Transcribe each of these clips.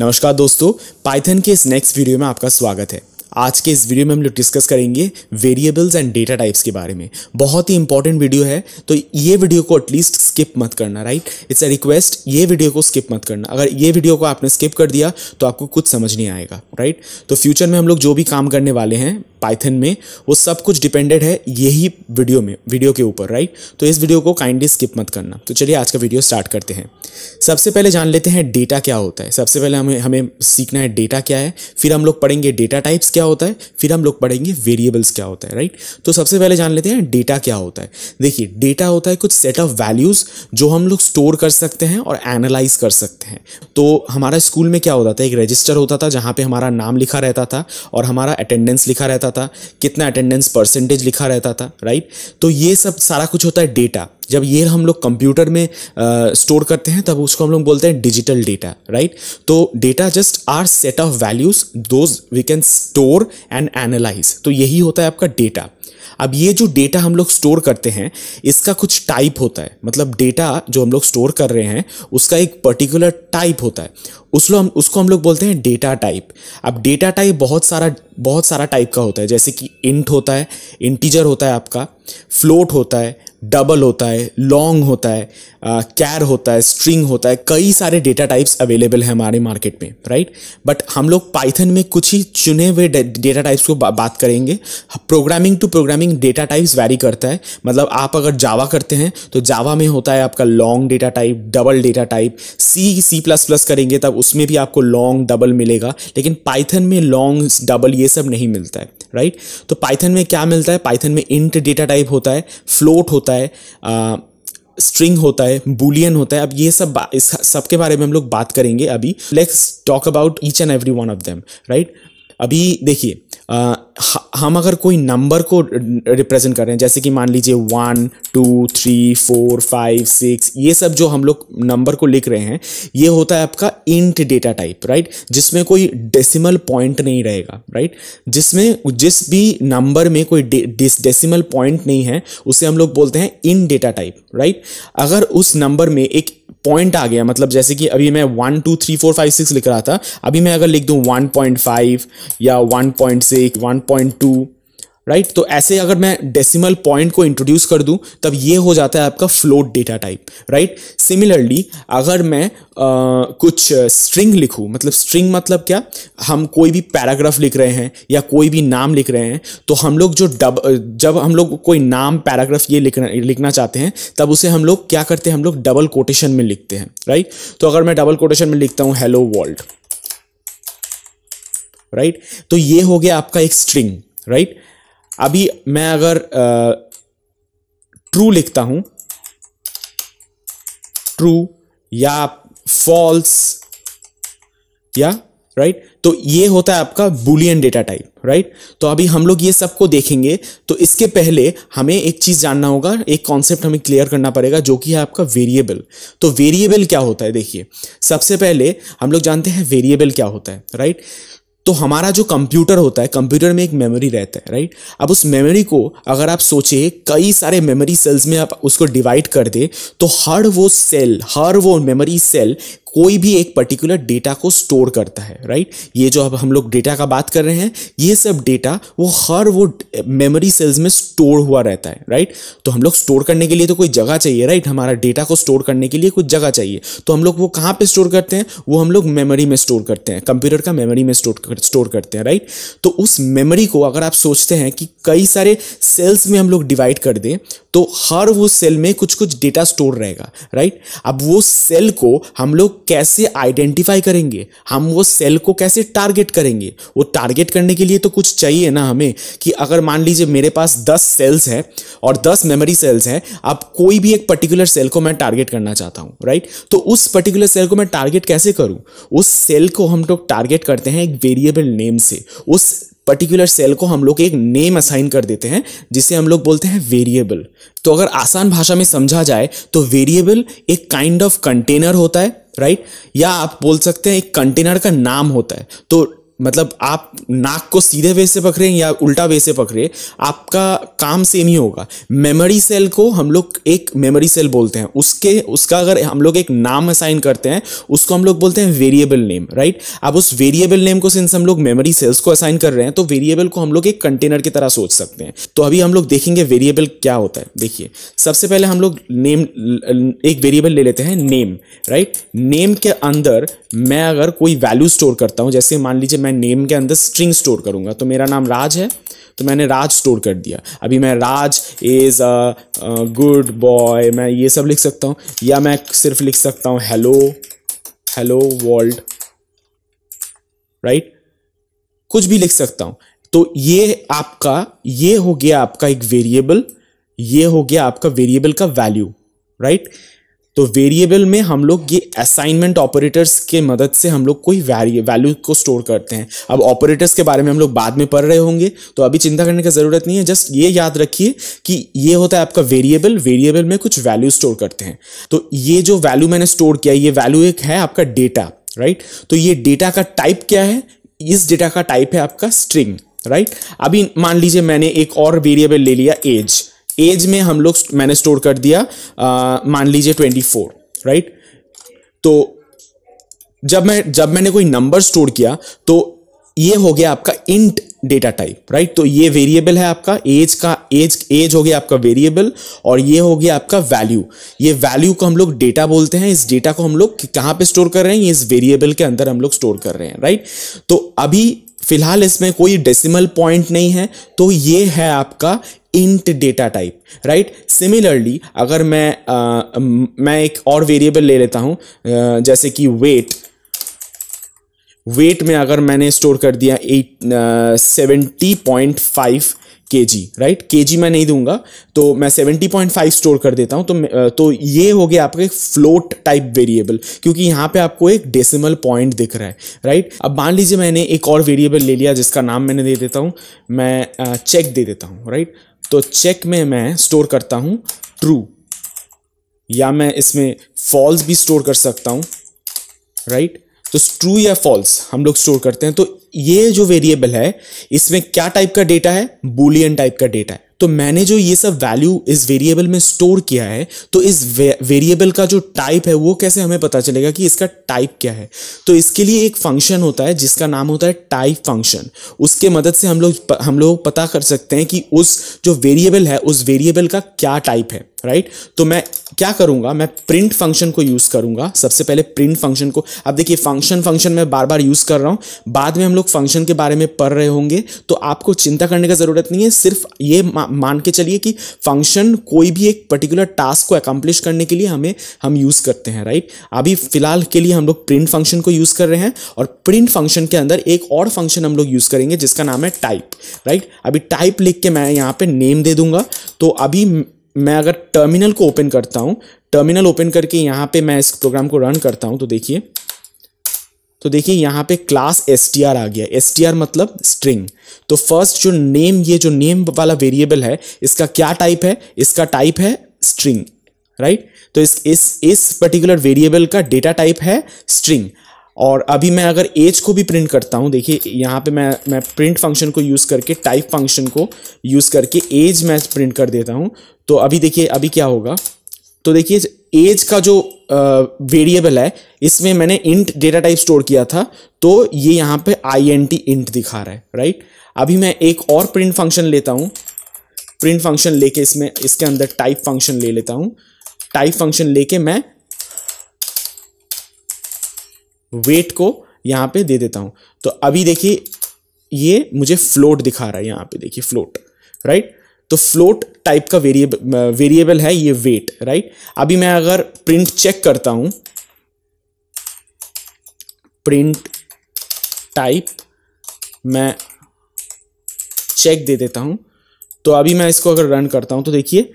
नमस्कार दोस्तों पाइथन के इस नेक्स्ट वीडियो में आपका स्वागत है आज के इस वीडियो में हम लोग डिस्कस करेंगे वेरिएबल्स एंड डेटा टाइप्स के बारे में बहुत ही इंपॉर्टेंट वीडियो है तो ये वीडियो को एटलीस्ट स्किप मत करना राइट इट्स अ रिक्वेस्ट ये वीडियो को स्किप मत करना अगर ये वीडियो को आपने स्किप कर दिया तो आपको कुछ समझ नहीं आएगा राइट तो फ्यूचर में हम लोग जो भी काम करने वाले हैं पाइथन में वो सब कुछ डिपेंडेड है यही वीडियो में वीडियो के ऊपर राइट तो इस वीडियो को काइंडली स्किप मत करना तो चलिए आज का वीडियो स्टार्ट करते हैं सबसे पहले जान लेते हैं डेटा क्या होता है सबसे पहले हमें हमें सीखना है डेटा क्या है फिर हम लोग पढ़ेंगे डेटा टाइप्स क्या क्या होता है फिर हम लोग पढ़ेंगे वेरिएबल्स क्या होता है राइट तो सबसे पहले जान लेते हैं डेटा क्या होता है देखिए डेटा होता है कुछ सेट ऑफ वैल्यूज़ जो हम लोग स्टोर कर सकते हैं और एनालाइज कर सकते हैं तो हमारा स्कूल में क्या होता था एक रजिस्टर होता था जहाँ पर हमारा नाम लिखा रहता था और हमारा अटेंडेंस लिखा रहता था कितना अटेंडेंस परसेंटेज लिखा रहता था राइट तो ये सब सारा कुछ होता है डेटा जब ये हम लोग कंप्यूटर में स्टोर करते हैं तब उसको हम लोग बोलते हैं डिजिटल डेटा राइट तो data just are set of values those we can store and analyze तो यही होता है आपका डेटा अब ये जो डेटा हम लोग स्टोर करते हैं इसका कुछ टाइप होता है मतलब डेटा जो हम लोग स्टोर कर रहे हैं उसका एक पर्टिकुलर टाइप होता है उसको हम उसको हम लोग बोलते हैं डेटा टाइप अब डेटा टाइप बहुत सारा बहुत सारा टाइप का होता है जैसे कि इंट होता है इंटीजर होता है आपका फ्लोट होता है डबल होता है लॉन्ग होता है कैर होता है स्ट्रिंग होता है कई सारे डेटा टाइप्स अवेलेबल हैं हमारे मार्केट में राइट बट हम लोग पाइथन में कुछ ही चुने हुए डेटा टाइप्स को बा, बात करेंगे programming to programming data types vary करता है मतलब आप अगर जावा करते हैं तो जावा में होता है आपका long data type double data type C C plus plus करेंगे तब उसमें भी आपको लॉन्ग डबल मिलेगा लेकिन पाइथन में लॉन्ग डबल ये सब नहीं मिलता है राइट तो पाइथन में क्या मिलता है पाइथन में इंट डेटा टाइप होता है फ्लोट होता होता है आ, स्ट्रिंग होता है बुलियन होता है अब ये सब इस सब के बारे में हम लोग बात करेंगे अभी let's talk about each and every one of them right अभी देखिए हम अगर कोई नंबर को रिप्रेजेंट कर रहे हैं जैसे कि मान लीजिए one two three four five six ये सब जो हम लोग नंबर को लिख रहे हैं ये होता है आपका इंट डेटा टाइप राइट जिसमें कोई डेसिमल पॉइंट नहीं रहेगा राइट जिसमें जिस भी नंबर में कोई डेसिमल पॉइंट नहीं है उसे हम लोग बोलते हैं इन डेटा टाइप राइट अगर उस नंबर में एक पॉइंट आ गया मतलब जैसे कि अभी मैं one two three four five six लिख रहा था अभी मैं अगर लिख दूँ वन पॉइंट फाइव या one point six one point two right right? तो ऐसे अगर मैं डेसिमल पॉइंट को इंट्रोड्यूस कर दूं तब ये हो जाता है आपका float data type right similarly अगर मैं आ, कुछ स्ट्रिंग लिखूं मतलब स्ट्रिंग मतलब क्या हम कोई भी पैराग्राफ लिख रहे हैं या कोई भी नाम लिख रहे हैं तो हम लोग जो डब जब हम लोग कोई नाम पैराग्राफ ये लिखना लिखना चाहते हैं तब उसे हम लोग क्या करते हैं हम लोग डबल कोटेशन में लिखते हैं राइट तो अगर मैं डबल कोटेशन में लिखता हूँ हेलो वर्ल्ड राइट तो ये हो गया आपका एक स्ट्रिंग राइट right? अभी मैं अगर ट्रू लिखता हूं ट्रू या फॉल्स या राइट तो ये होता है आपका बुलियन डेटा टाइप राइट तो अभी हम लोग ये सबको देखेंगे तो इसके पहले हमें एक चीज जानना होगा एक कॉन्सेप्ट हमें क्लियर करना पड़ेगा जो कि है आपका वेरिएबल तो वेरिएबल क्या होता है देखिए सबसे पहले हम लोग जानते हैं वेरिएबल क्या होता है राइट तो हमारा जो कंप्यूटर होता है कंप्यूटर में एक मेमोरी रहता है राइट अब उस मेमोरी को अगर आप सोचे कई सारे मेमोरी सेल्स में आप उसको डिवाइड कर दे तो हर वो सेल हर वो मेमोरी सेल कोई भी एक पर्टिकुलर डेटा को स्टोर करता है राइट ये जो अब हम लोग डेटा का बात कर रहे हैं ये सब डेटा वो हर वो मेमोरी सेल्स में स्टोर हुआ रहता है राइट तो हम लोग स्टोर करने के लिए तो कोई जगह चाहिए राइट हमारा डेटा को स्टोर करने के लिए कुछ जगह चाहिए तो हम लोग वो कहाँ पर स्टोर करते हैं वो हम लोग मेमोरी में स्टोर करते हैं कंप्यूटर का मेमोरी में स्टोर कर, स्टोर करते हैं राइट तो उस मेमोरी को अगर आप सोचते हैं कि कई सारे सेल्स में हम लोग डिवाइड कर दें तो हर वो सेल में कुछ कुछ डेटा स्टोर रहेगा राइट अब वो सेल को हम लोग कैसे आइडेंटिफाई करेंगे हम वो सेल को कैसे टारगेट करेंगे वो टारगेट करने के लिए तो कुछ चाहिए ना हमें कि अगर मान लीजिए मेरे पास दस सेल्स हैं और दस मेमोरी सेल्स हैं अब कोई भी एक पर्टिकुलर सेल को मैं टारगेट करना चाहता हूँ राइट तो उस पर्टिकुलर सेल को मैं टारगेट कैसे करूँ उस सेल को हम लोग टारगेट करते हैं एक वेरिएबल नेम से उस पर्टिकुलर सेल को हम लोग एक नेम असाइन कर देते हैं जिसे हम लोग बोलते हैं वेरिएबल तो अगर आसान भाषा में समझा जाए तो वेरिएबल एक काइंड ऑफ कंटेनर होता है राइट या आप बोल सकते हैं एक कंटेनर का नाम होता है तो मतलब आप नाक को सीधे वे से पकड़े या उल्टा वे से पकड़े आपका काम सेम ही होगा मेमोरी सेल को हम लोग एक मेमोरी सेल बोलते हैं उसके उसका अगर हम लोग एक नाम असाइन करते हैं उसको हम लोग बोलते हैं वेरिएबल नेम राइट अब उस वेरिएबल नेम को सिंस हम लोग मेमोरी सेल्स को असाइन कर रहे हैं तो वेरिएबल को हम लोग एक कंटेनर की तरह सोच सकते हैं तो अभी हम लोग देखेंगे वेरिएबल क्या होता है देखिए सबसे पहले हम लोग नेम एक वेरिएबल ले लेते हैं नेम राइट नेम के अंदर मैं अगर कोई वैल्यू स्टोर करता हूँ जैसे मान लीजिए मैं मैं नेम के अंदर स्ट्रिंग स्टोर करूंगा तो मेरा नाम राज है तो मैंने राज स्टोर कर दिया अभी मैं Raj is a good boy मैं ये सब लिख सकता हूँ या मैं सिर्फ लिख सकता हूँ हेलो हेलो वर्ल्ड राइट कुछ भी लिख सकता हूँ तो ये आपका ये हो गया आपका एक वेरिएबल ये हो गया आपका वेरिएबल का वैल्यू राइट right? तो वेरिएबल में हम लोग ये असाइनमेंट ऑपरेटर्स के मदद से हम लोग कोई वैल्यू को स्टोर करते हैं अब ऑपरेटर्स के बारे में हम लोग बाद में पढ़ रहे होंगे तो अभी चिंता करने की ज़रूरत नहीं है जस्ट ये याद रखिए कि ये होता है आपका वेरिएबल वेरिएबल में कुछ वैल्यू स्टोर करते हैं तो ये जो वैल्यू मैंने स्टोर किया ये वैल्यू एक है आपका डेटा राइट तो ये डेटा का टाइप क्या है इस डेटा का टाइप है आपका स्ट्रिंग राइट अभी मान लीजिए मैंने एक और वेरिएबल ले लिया एज एज में हम लोग मैंने स्टोर कर दिया आ, मान लीजिए ट्वेंटी फोर राइट तो जब मैं जब मैंने कोई नंबर स्टोर किया तो ये हो गया आपका इंट डेटा टाइप राइट तो ये वेरिएबल है आपका एज का एज एज हो गया आपका वेरिएबल और ये हो गया आपका वैल्यू ये वैल्यू को हम लोग डेटा बोलते हैं इस डेटा को हम लोग कहाँ पे स्टोर कर रहे हैं ये इस वेरिएबल के अंदर हम लोग स्टोर कर रहे हैं राइट तो अभी फिलहाल इसमें कोई डेसिमल पॉइंट नहीं है तो ये है आपका int data type right similarly अगर मैं आ, मैं एक और वेरिएबल ले लेता आ, जैसे कि वेट वेट में अगर मैंने स्टोर कर दिया एट सेवेंटी पॉइंट फाइव के जी राइट के जी मैं नहीं दूंगा तो मैं सेवेंटी पॉइंट फाइव स्टोर कर देता हूं तो तो ये हो गया आपका एक फ्लोट टाइप वेरिएबल क्योंकि यहां पे आपको एक डेसिमल पॉइंट दिख रहा है राइट अब मान लीजिए मैंने एक और वेरिएबल ले लिया जिसका नाम मैंने दे देता हूं मैं चेक दे देता हूं राइट तो चेक में मैं स्टोर करता हूं ट्रू या मैं इसमें फॉल्स भी स्टोर कर सकता हूं राइट तो ट्रू या फॉल्स हम लोग स्टोर करते हैं तो ये जो वेरिएबल है इसमें क्या टाइप का डेटा है बुलियन टाइप का डेटा है तो मैंने जो ये सब वैल्यू इस वेरिएबल में स्टोर किया है तो इस वेरिएबल का जो टाइप है वो कैसे हमें पता चलेगा कि इसका टाइप क्या है तो इसके लिए एक फंक्शन होता है जिसका नाम होता है टाइप फंक्शन उसके मदद से हम लोग हम लोग पता कर सकते हैं कि उस जो वेरिएबल है उस वेरिएबल का क्या टाइप है राइट right? तो मैं क्या करूंगा मैं प्रिंट फंक्शन को यूज करूंगा सबसे पहले प्रिंट फंक्शन को अब देखिए फंक्शन फंक्शन मैं बार बार यूज कर रहा हूं बाद में हम लोग फंक्शन के बारे में पढ़ रहे होंगे तो आपको चिंता करने का जरूरत नहीं है सिर्फ ये मान के चलिए कि फंक्शन कोई भी एक पर्टिकुलर टास्क को अकम्प्लिश करने के लिए हमें हम यूज़ करते हैं राइट अभी फिलहाल के लिए हम लोग प्रिंट फंक्शन को यूज़ कर रहे हैं और प्रिंट फंक्शन के अंदर एक और फंक्शन हम लोग यूज़ करेंगे जिसका नाम है टाइप राइट अभी टाइप लिख के मैं यहाँ पर नेम दे दूंगा तो अभी मैं अगर टर्मिनल को ओपन करता हूँ टर्मिनल ओपन करके यहाँ पे मैं इस प्रोग्राम को रन करता हूँ तो देखिए तो देखिए यहाँ पे क्लास एस टी आर आ गया एस टी आर मतलब स्ट्रिंग तो फर्स्ट जो नेम ये जो नेम वाला वेरिएबल है इसका क्या टाइप है इसका टाइप है स्ट्रिंग राइट right? तो इस इस इस पर्टिकुलर वेरिएबल का डेटा टाइप है स्ट्रिंग और अभी मैं अगर एज को भी प्रिंट करता हूँ देखिए यहाँ पे मैं मैं प्रिंट फंक्शन को यूज़ करके टाइप फंक्शन को यूज़ करके एज मैं प्रिंट कर देता हूँ तो अभी देखिए अभी क्या होगा तो देखिए एज का जो वेरिएबल है इसमें मैंने इंट डेटा टाइप स्टोर किया था तो ये यहाँ पे आई एन टी इंट दिखा रहा है राइट अभी मैं एक और प्रिंट फंक्शन लेता हूँ प्रिंट फंक्शन लेके इसमें इसके अंदर टाइप फंक्शन ले लेता हूँ टाइप फंक्शन लेके मैं वेट को यहाँ पे दे देता हूँ तो अभी देखिए ये मुझे फ्लोट दिखा रहा है यहाँ पे देखिए फ्लोट राइट तो फ्लोट टाइप का वेरिएबल वेरिएबल है ये वेट राइट अभी मैं अगर प्रिंट चेक करता हूं प्रिंट टाइप मैं चेक दे देता हूं तो अभी मैं इसको अगर रन करता हूं तो देखिए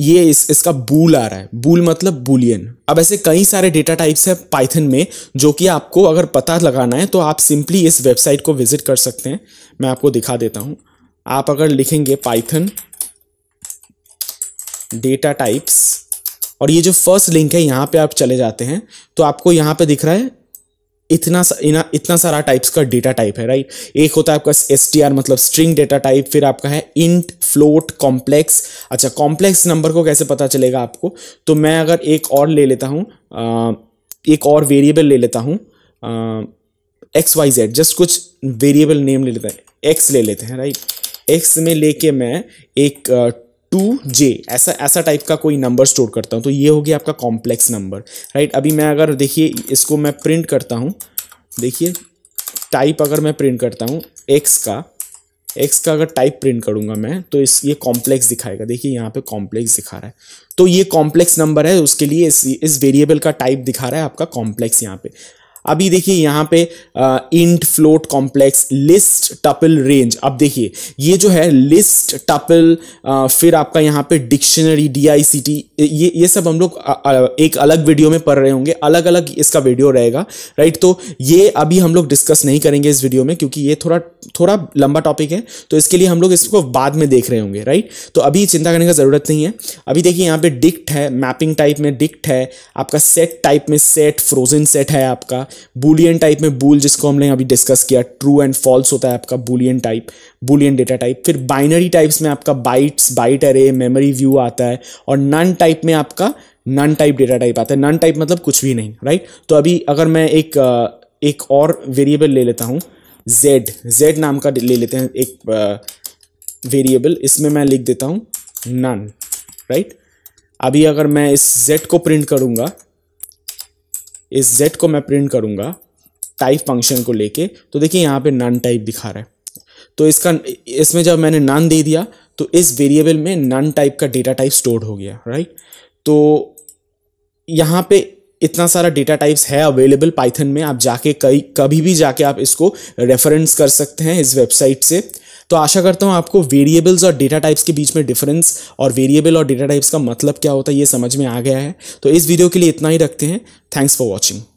ये इस इसका बूल आ रहा है बूल मतलब बुलियन अब ऐसे कई सारे डेटा टाइप्स हैं पाइथन में जो कि आपको अगर पता लगाना है तो आप सिंपली इस वेबसाइट को विजिट कर सकते हैं मैं आपको दिखा देता हूं आप अगर लिखेंगे पाइथन डेटा टाइप्स और ये जो फर्स्ट लिंक है यहाँ पे आप चले जाते हैं तो आपको यहाँ पे दिख रहा है इतना सा, इतना सारा टाइप्स का डेटा टाइप है राइट एक होता है आपका एस मतलब स्ट्रिंग डेटा टाइप फिर आपका है इंट फ्लोट कॉम्प्लेक्स अच्छा कॉम्प्लेक्स नंबर को कैसे पता चलेगा आपको तो मैं अगर एक और ले लेता हूँ एक और वेरिएबल ले लेता हूँ एक्स वाई जेड जस्ट कुछ वेरिएबल नेम ले लेता है एक्स ले लेते हैं राइट एक्स में लेके मैं एक टू जे ऐसा ऐसा टाइप का कोई नंबर स्टोर करता हूँ तो ये हो गया आपका कॉम्प्लेक्स नंबर राइट अभी मैं अगर देखिए इसको मैं प्रिंट करता हूँ देखिए टाइप अगर मैं प्रिंट करता हूँ एक्स का एक्स का अगर टाइप प्रिंट करूंगा मैं तो इस ये कॉम्प्लेक्स दिखाएगा देखिए यहाँ पे कॉम्प्लेक्स दिखा रहा है तो ये कॉम्प्लेक्स नंबर है उसके लिए इस इस वेरिएबल का टाइप दिखा रहा है आपका कॉम्प्लेक्स यहाँ पे अभी देखिए यहाँ पे int float complex list tuple range अब देखिए ये जो है लिस्ट टपल फिर आपका यहाँ पे dictionary D I C T ये ये सब हम लोग एक अलग वीडियो में पढ़ रहे होंगे अलग अलग इसका वीडियो रहेगा राइट तो ये अभी हम लोग डिस्कस नहीं करेंगे इस वीडियो में क्योंकि ये थोड़ा थोड़ा लंबा टॉपिक है तो इसके लिए हम लोग इसको बाद में देख रहे होंगे राइट तो अभी चिंता करने का ज़रूरत नहीं है अभी देखिए यहाँ पर डिक्ट है मैपिंग टाइप में डिक्ट है आपका सेट टाइप में सेट फ्रोजन सेट है आपका बुलियन टाइप में बूल जिसको हमने अभी डिस्कस किया ट्रू एंड फॉल्स होता है आपका boolean type boolean data type फिर बाइनरी टाइप्स में आपका बाइट्स बाइट अरे मेमोरी व्यू आता है और नन टाइप में आपका नन टाइप डेटा टाइप आता है नन टाइप मतलब कुछ भी नहीं राइट right? तो अभी अगर मैं एक एक और वेरिएबल ले लेता हूँ जेड जेड नाम का ले लेते हैं एक वेरिएबल इसमें मैं लिख देता हूँ नन राइट अभी अगर मैं इस जेड को प्रिंट करूंगा इस z को मैं प्रिंट करूंगा टाइप फंक्शन को लेके तो देखिए यहाँ पे नन टाइप दिखा रहा है तो इसका इसमें जब मैंने नन दे दिया तो इस वेरिएबल में नन टाइप का डेटा टाइप स्टोर हो गया राइट तो यहाँ पे इतना सारा डेटा टाइप्स है अवेलेबल पाइथन में आप जाके कई कभी भी जाके आप इसको रेफरेंस कर सकते हैं इस वेबसाइट से तो आशा करता हूँ आपको वेरिएबल्स और डेटा टाइप्स के बीच में डिफरेंस और वेरिएबल और डेटा टाइप्स का मतलब क्या होता है ये समझ में आ गया है तो इस वीडियो के लिए इतना ही रखते हैं थैंक्स फॉर वॉचिंग